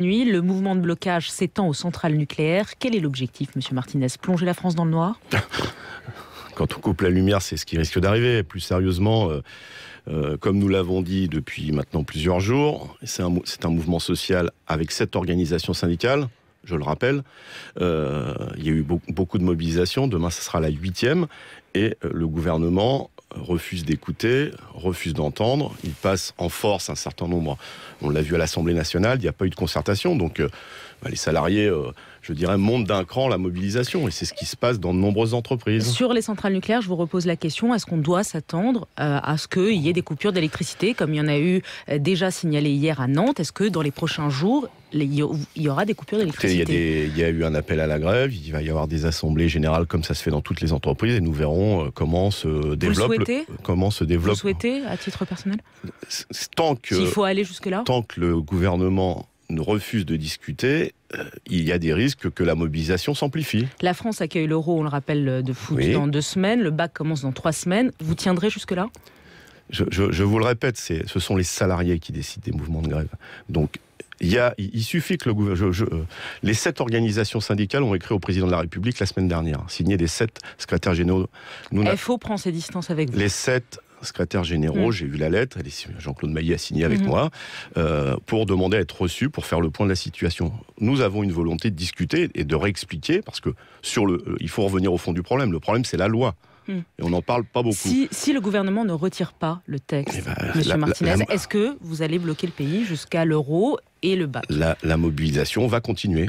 Nuit, le mouvement de blocage s'étend aux centrales nucléaires. Quel est l'objectif, Monsieur Martinez Plonger la France dans le noir Quand on coupe la lumière, c'est ce qui risque d'arriver. Plus sérieusement, euh, euh, comme nous l'avons dit depuis maintenant plusieurs jours, c'est un, mouvement social avec cette organisation syndicale. Je le rappelle, euh, il y a eu beaucoup, de mobilisation. Demain, ce sera la huitième. Et le gouvernement refusent d'écouter, refusent d'entendre. Ils passent en force un certain nombre. On l'a vu à l'Assemblée nationale, il n'y a pas eu de concertation. Donc, euh, bah, les salariés. Euh, je dirais, monte d'un cran la mobilisation. Et c'est ce qui se passe dans de nombreuses entreprises. Sur les centrales nucléaires, je vous repose la question est-ce qu'on doit s'attendre euh, à ce qu'il y ait des coupures d'électricité, comme il y en a eu euh, déjà signalé hier à Nantes Est-ce que dans les prochains jours, il y aura des coupures d'électricité. Il, il, y a eu un appel à la grève, il va y avoir des assemblées générales comme ça se fait dans toutes les entreprises et nous verrons euh, comment se développe. Vous le souhaitez comment se développe. Vous souhaitez à titre personnel Tant que. S'il faut aller jusque-là Tant que le gouvernement refuse de discuter, euh, il y a des risques que la mobilisation s'amplifie. La France accueille l'euro, on le rappelle, euh, de foot dans deux semaines. Le bac commence dans trois semaines. Vous tiendrez jusque-là je, vous le répète, ce sont les salariés qui décident des mouvements de grève. Donc, il, il suffit que le gouvernement. Euh, les sept organisations syndicales ont écrit au président de la République la semaine dernière, signé des sept secrétaires généraux. Nous, FO prend ses distances avec vous. Les sept Secrétaire généraux. Mm. J'ai vu la lettre, Jean-Claude Maillet a signé avec mm. moi, euh, pour demander à être reçu, pour faire le point de la situation. Nous avons une volonté de discuter et de réexpliquer, parce que sur le, euh, il faut revenir au fond du problème. Le problème, c'est la loi. Mm. Et on n'en parle pas beaucoup. Si, le gouvernement ne retire pas le texte, eh ben, Martinez, est-ce que vous allez bloquer le pays jusqu'à l'euro et le bac la, la mobilisation va continuer.